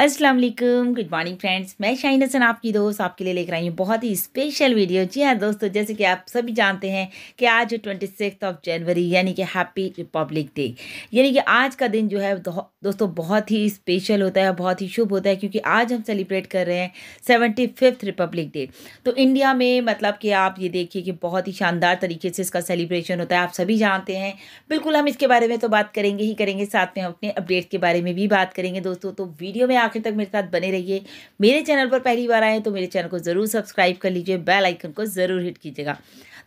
अस्सलाम वालेकुम good morning friends मैं शाहिन हसन आपकी दोस्त आपके लिए लेकर आई हूँ बहुत ही स्पेशल वीडियो जी हाँ दोस्तों जैसे कि आप सभी जानते हैं कि आज ट्वेंटी सिक्स ऑफ जनवरी यानी कि हैप्पी रिपब्लिक डे यानी कि आज का दिन जो है दोस्तों बहुत ही स्पेशल होता है बहुत ही शुभ होता है क्योंकि आज हम सेलिब्रेट कर रहे हैं सेवेंटी फिफ्थ रिपब्लिक डे तो इंडिया में मतलब कि आप ये देखिए कि बहुत ही शानदार तरीके से इसका सेलिब्रेशन होता है आप सभी जानते हैं बिल्कुल हम इसके बारे में तो बात करेंगे ही करेंगे साथ में हम अपने अपडेट के बारे में भी बात करेंगे दोस्तों तो वीडियो में आखिर तक मेरे साथ बने रहिए मेरे चैनल पर पहली बार आए तो मेरे चैनल को ज़रूर सब्सक्राइब कर लीजिए बेल आइकन को ज़रूर हिट कीजिएगा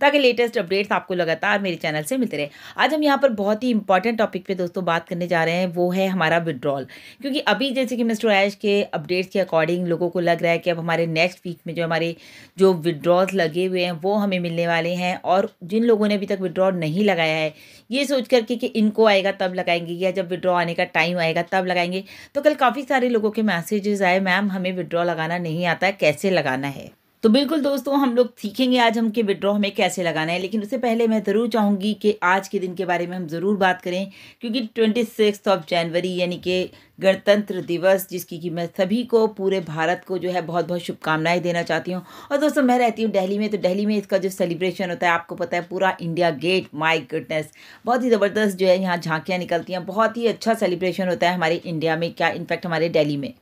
ताकि लेटेस्ट अपडेट्स आपको लगातार मेरे चैनल से मिलते रहे आज हम यहाँ पर बहुत ही इंपॉर्टेंट टॉपिक पे दोस्तों बात करने जा रहे हैं वो है हमारा विड्रॉल क्योंकि अभी जैसे कि मिस्टर ऐश के अपडेट्स के अकॉर्डिंग लोगों को लग रहा है कि अब हमारे नेक्स्ट वीक में जो हमारे जो विड्रॉल्स लगे हुए हैं वो हमें मिलने वाले हैं और जिन लोगों ने अभी तक विड्रॉल नहीं लगाया है ये सोच करके कि इनको आएगा तब लगाएंगे या जब विड्रॉ आने का टाइम आएगा तब लगाएंगे तो कल काफ़ी सारे लोगों के मैसेजेस आए मैम हमें विड्रॉ लगाना नहीं आता है कैसे लगाना है तो बिल्कुल दोस्तों हम लोग सीखेंगे आज हम के विड्रॉ हमें कैसे लगाना है लेकिन उससे पहले मैं ज़रूर चाहूँगी कि आज के दिन के बारे में हम ज़रूर बात करें क्योंकि ट्वेंटी सिक्स ऑफ जनवरी यानी कि गणतंत्र दिवस जिसकी कि मैं सभी को पूरे भारत को जो है बहुत बहुत शुभकामनाएं देना चाहती हूँ और दोस्तों मैं रहती हूँ दिल्ली में तो दिल्ली में इसका जो सेलिब्रेशन होता है आपको पता है पूरा इंडिया गेट माई गुडनेस बहुत ही ज़बरदस्त जो है यहाँ झांकियाँ निकलती हैं बहुत ही अच्छा सेलिब्रेशन होता है हमारे इंडिया में क्या इनफैक्ट हमारे डेली में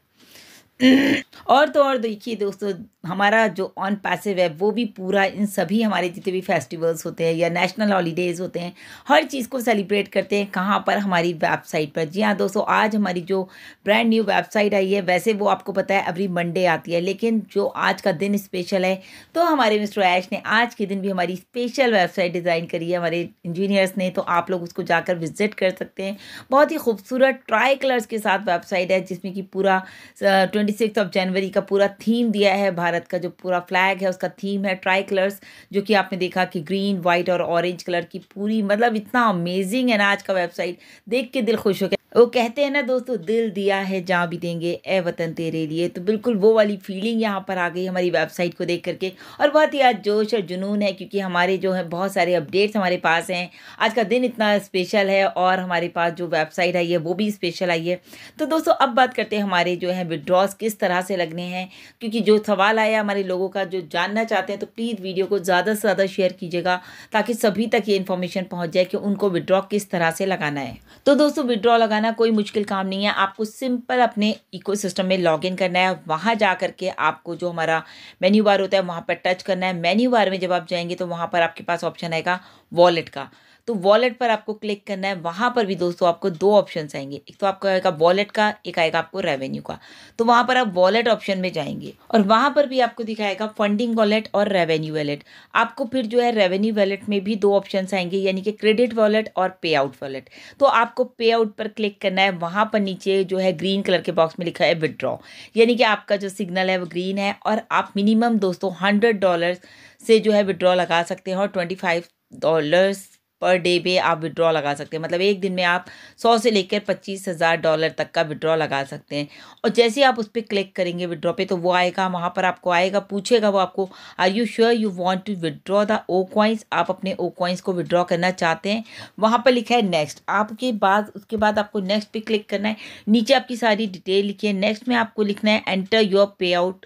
और तो और देखिए दोस्तों हमारा जो ऑन पैसिव है वो भी पूरा इन सभी हमारे जितने भी फेस्टिवल्स होते हैं या नेशनल हॉलीडेज़ होते हैं हर चीज़ को सेलिब्रेट करते हैं कहाँ पर हमारी वेबसाइट पर जी हाँ दोस्तों आज हमारी जो ब्रांड न्यू वेबसाइट आई है वैसे वो आपको पता है एवरी मंडे आती है लेकिन जो आज का दिन स्पेशल है तो हमारे मिस्टर ऐश ने आज के दिन भी हमारी स्पेशल वेबसाइट डिज़ाइन करी है हमारे इंजीनियर्स ने तो आप लोग उसको जाकर विजिट कर सकते हैं बहुत ही खूबसूरत ट्राई कलर्स के साथ वेबसाइट है जिसमें कि पूरा ट्वेंटी सिक्स ऑफ जनवरी का पूरा थीम दिया है भारत का जो पूरा फ्लैग है उसका थीम है ट्राई कलर्स जो कि आपने देखा कि ग्रीन व्हाइट और ऑरेंज कलर की पूरी मतलब इतना अमेजिंग है ना आज का वेबसाइट देख के दिल खुश हो गया वो कहते हैं ना दोस्तों दिल दिया है जहाँ भी देंगे ए वतन तेरे लिए तो बिल्कुल वो वाली फीलिंग यहाँ पर आ गई हमारी वेबसाइट को देख करके और बहुत ही आज जोश और जुनून है क्योंकि हमारे जो है बहुत सारे अपडेट्स हमारे पास हैं आज का दिन इतना स्पेशल है और हमारे पास जो वेबसाइट आई है वो भी स्पेशल आई है तो दोस्तों अब बात करते हैं हमारे जो है विड्रॉस किस तरह से लगने हैं क्योंकि जो सवाल आया हमारे लोगों का जो जानना चाहते हैं तो प्लीज़ वीडियो को ज़्यादा से ज़्यादा शेयर कीजिएगा ताकि सभी तक ये इन्फॉर्मेशन पहुँच जाए कि उनको विड्रॉ किस तरह से लगाना है तो दोस्तों विड्रॉ लगाना जाना कोई मुश्किल काम नहीं है आपको सिंपल अपने इकोसिस्टम में लॉग इन करना है वहाँ जा कर के आपको जो हमारा मेन्यू बार होता है वहाँ पर टच करना है मेन्यू बार में जब आप जाएंगे तो वहाँ पर आपके पास ऑप्शन आएगा वॉलेट का तो वॉलेट पर आपको क्लिक करना है वहाँ पर भी दोस्तों आपको दो ऑप्शन आएंगे एक तो आपको आएगा वॉलेट का एक आएगा आपको रेवेन्यू का तो वहाँ पर आप वॉलेट ऑप्शन में जाएंगे और वहाँ पर भी आपको दिखाएगा फंडिंग वॉलेट और रेवेन्यू वॉलेट आपको फिर जो है रेवेन्यू वॉलेट में भी दो ऑप्शन आएंगे यानी कि क्रेडिट वॉलेट और पे आउट वॉलेट तो आपको पे आउट पर क्लिक करना है वहाँ पर नीचे जो है ग्रीन कलर के बॉक्स में लिखा है विदड्रॉ यानी कि आपका जो सिग्नल है वो ग्रीन है और आप मिनिमम दोस्तों हंड्रेड डॉलर से जो है विड्रॉ लगा सकते हैं और twenty five dollars per day पे आप विड्रॉ लगा सकते हैं मतलब एक दिन में आप सौ से लेकर पच्चीस हज़ार डॉलर तक का विड्रॉ लगा सकते हैं और जैसे ही आप उस पर क्लिक करेंगे विड्रॉ पे तो वो आएगा वहाँ पर आपको आएगा पूछेगा वो आपको are you sure you want to withdraw the O coins आप अपने ओ कॉइन्स को विड्रॉ करना चाहते हैं वहाँ पर लिखा है नेक्स्ट आपके बाद उसके बाद आपको नेक्स्ट पर क्लिक करना है नीचे आपकी सारी डिटेल लिखी है नेक्स्ट में आपको लिखना है enter your payout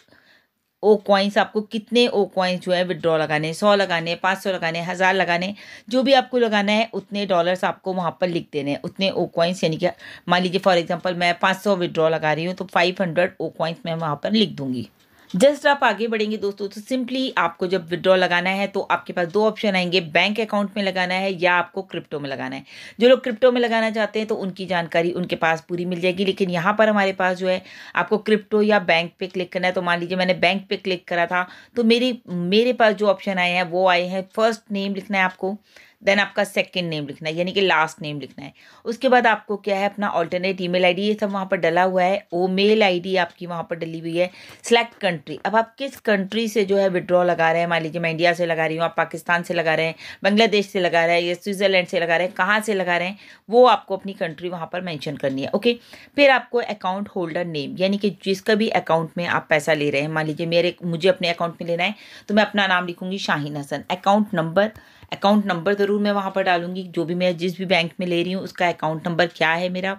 O coins आपको कितने ओ क्वाइंस जो है विड्रॉ लगाने सौ लगाने पाँच सौ लगाने हज़ार लगाने जो भी आपको लगाना है उतने डॉलर्स आपको वहाँ पर लिख देने हैं उतने ओ क्वाइंस यानी कि मान लीजिए फॉर एग्जांपल मैं पाँच सौ विड्रॉ लगा रही हूँ तो फाइव हंड्रेड ओ क्वाइंस मैं वहाँ पर लिख दूँगी जस्ट आप आगे बढ़ेंगे दोस्तों तो सिंपली आपको जब विड्रॉ लगाना है तो आपके पास दो ऑप्शन आएंगे बैंक अकाउंट में लगाना है या आपको क्रिप्टो में लगाना है जो लोग क्रिप्टो में लगाना चाहते हैं तो उनकी जानकारी उनके पास पूरी मिल जाएगी लेकिन यहाँ पर हमारे पास जो है आपको क्रिप्टो या बैंक पे क्लिक करना है तो मान लीजिए मैंने बैंक पे क्लिक करा था तो मेरी मेरे पास जो ऑप्शन आए हैं वो आए हैं फर्स्ट नेम लिखना है आपको देन आपका सेकेंड नेम लिखना है यानी कि लास्ट नेम लिखना है उसके बाद आपको क्या है अपना ऑल्टरनेट ईमेल आईडी ये सब वहाँ पर डला हुआ है ओ मेल आई आपकी वहाँ पर डली हुई है सेलेक्ट कंट्री अब आप किस कंट्री से जो है विड्रॉ लगा रहे हैं मान लीजिए मैं इंडिया से लगा रही हूँ आप पाकिस्तान से लगा रहे हैं बांग्लादेश से लगा रहे हैं या स्विट्ज़रलैंड से लगा रहे हैं कहाँ से लगा रहे हैं वो आपको अपनी कंट्री वहाँ पर मैंशन करनी है ओके फिर आपको अकाउंट होल्डर नेम यानी कि जिसका भी अकाउंट में आप पैसा ले रहे हैं मान लीजिए मेरे मुझे अपने अकाउंट में लेना है तो मैं अपना नाम लिखूंगी Shaheen Hasan account number account number ज़रूर मैं वहाँ पर डालूंगी जो भी मैं जिस भी बैंक में ले रही हूँ उसका अकाउंट नंबर क्या है मेरा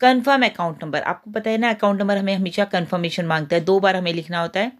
कन्फर्म अकाउंट नंबर आपको पता है ना अकाउंट नंबर हमें हमेशा कन्फर्मेशन मांगता है दो बार हमें लिखना होता है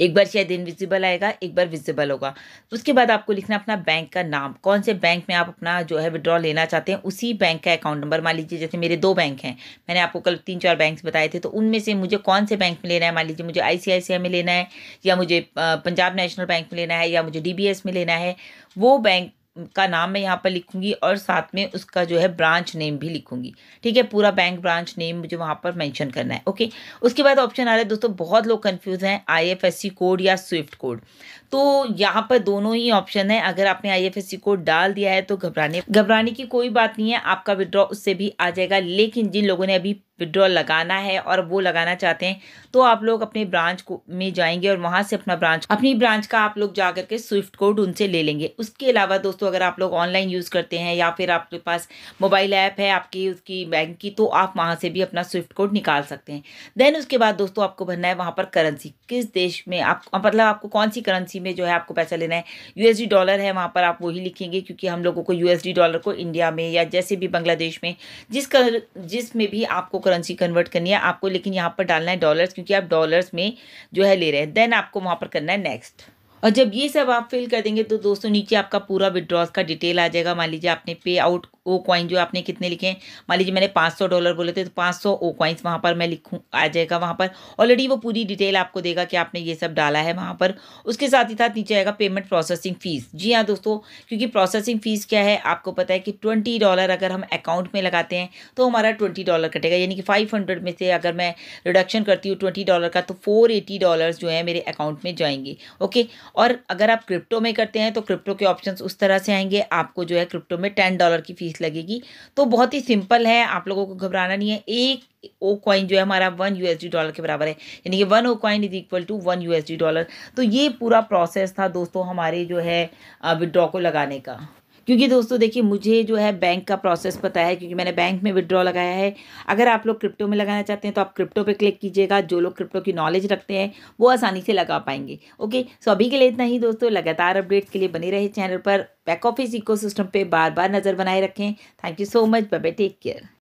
एक बार शायद इनविजिबल आएगा एक बार विजिबल होगा तो उसके बाद आपको लिखना अपना बैंक का नाम कौन से बैंक में आप अपना जो है विड्रॉ लेना चाहते हैं उसी बैंक का अकाउंट नंबर मान लीजिए जैसे मेरे दो बैंक हैं मैंने आपको कल तीन चार बैंक बताए थे तो उनमें से मुझे कौन से बैंक में लेना है मान लीजिए मुझे आई में लेना है या मुझे पंजाब नेशनल बैंक में लेना है या मुझे डी में लेना है वो बैंक का नाम मैं यहाँ पर लिखूंगी और साथ में उसका जो है ब्रांच नेम भी लिखूँगी ठीक है पूरा बैंक ब्रांच नेम मुझे वहाँ पर मेंशन करना है ओके उसके बाद ऑप्शन आ रहा है दोस्तों बहुत लोग कंफ्यूज हैं आईएफएससी कोड या स्विफ्ट कोड तो यहाँ पर दोनों ही ऑप्शन है अगर आपने आईएफएससी कोड डाल दिया है तो घबराने घबराने की कोई बात नहीं है आपका विड्रॉ उससे भी आ जाएगा लेकिन जिन लोगों ने अभी विड्रॉल लगाना है और वो लगाना चाहते हैं तो आप लोग अपने ब्रांच को में जाएंगे और वहाँ से अपना ब्रांच अपनी ब्रांच का आप लोग जा करके स्विफ्ट कोड उनसे ले लेंगे उसके अलावा दोस्तों अगर आप लोग ऑनलाइन यूज़ करते हैं या फिर आपके पास मोबाइल ऐप है आपकी उसकी बैंक की तो आप वहाँ से भी अपना स्विफ्ट कोड निकाल सकते हैं देन उसके बाद दोस्तों आपको भरना है वहाँ पर करेंसी किस देश में आप मतलब आपको कौन सी करेंसी में जो है आपको पैसा लेना है यूएसडी डॉलर है वहाँ पर आप वही लिखेंगे क्योंकि हम लोगों को यूएसडी डॉलर को इंडिया में या जैसे भी बांग्लादेश में जिस कर जिसमें भी आपको करेंसी कन्वर्ट करनी है आपको लेकिन यहाँ पर डालना है डॉलर्स क्योंकि आप डॉलर्स में जो है ले रहे हैं देन आपको वहाँ पर करना है नेक्स्ट और जब ये सब आप फिल कर देंगे तो दोस्तों नीचे आपका पूरा विड्रॉज का डिटेल आ जाएगा मान लीजिए आपने पे आउट ओ कॉइन जो आपने कितने लिखे हैं मान लीजिए मैंने 500 डॉलर बोले थे तो 500 ओ कॉइन्स वहाँ पर मैं लिखूँ आ जाएगा वहाँ पर ऑलरेडी वो पूरी डिटेल आपको देगा कि आपने ये सब डाला है वहाँ पर उसके साथ ही साथ नीचे आएगा पेमेंट प्रोसेसिंग फ़ीस जी हाँ दोस्तों क्योंकि प्रोसेसिंग फ़ीस क्या है आपको पता है कि ट्वेंटी डॉलर अगर हम अकाउंट में लगाते हैं तो हमारा ट्वेंटी डॉलर कटेगा यानी कि फाइव में से अगर मैं रिडक्शन करती हूँ ट्वेंटी डॉलर का तो फोर डॉलर जो है मेरे अकाउंट में जाएंगे ओके और अगर आप क्रिप्टो में करते हैं तो क्रिप्टो के ऑप्शन उस तरह से आएंगे आपको जो है क्रिप्टो में टेन डॉलर की फीस लगेगी तो बहुत ही सिंपल है आप लोगों को घबराना नहीं है एक ओ कॉइन जो है हमारा वन यू डॉलर के बराबर है यानी कि one O coin is equal to one U dollar तो ये पूरा प्रोसेस था दोस्तों हमारे जो है विड्रॉ को लगाने का क्योंकि दोस्तों देखिए मुझे जो है बैंक का प्रोसेस पता है क्योंकि मैंने बैंक में विड्रॉ लगाया है अगर आप लोग क्रिप्टो में लगाना चाहते हैं तो आप क्रिप्टो पे क्लिक कीजिएगा जो लोग क्रिप्टो की नॉलेज रखते हैं वो आसानी से लगा पाएंगे ओके सो अभी के लिए इतना ही दोस्तों लगातार अपडेट्स के लिए बने रहे चैनल पर बैक ऑफिस इकोसिस्टम पे बार बार नज़र बनाए रखें thank you so much bye take care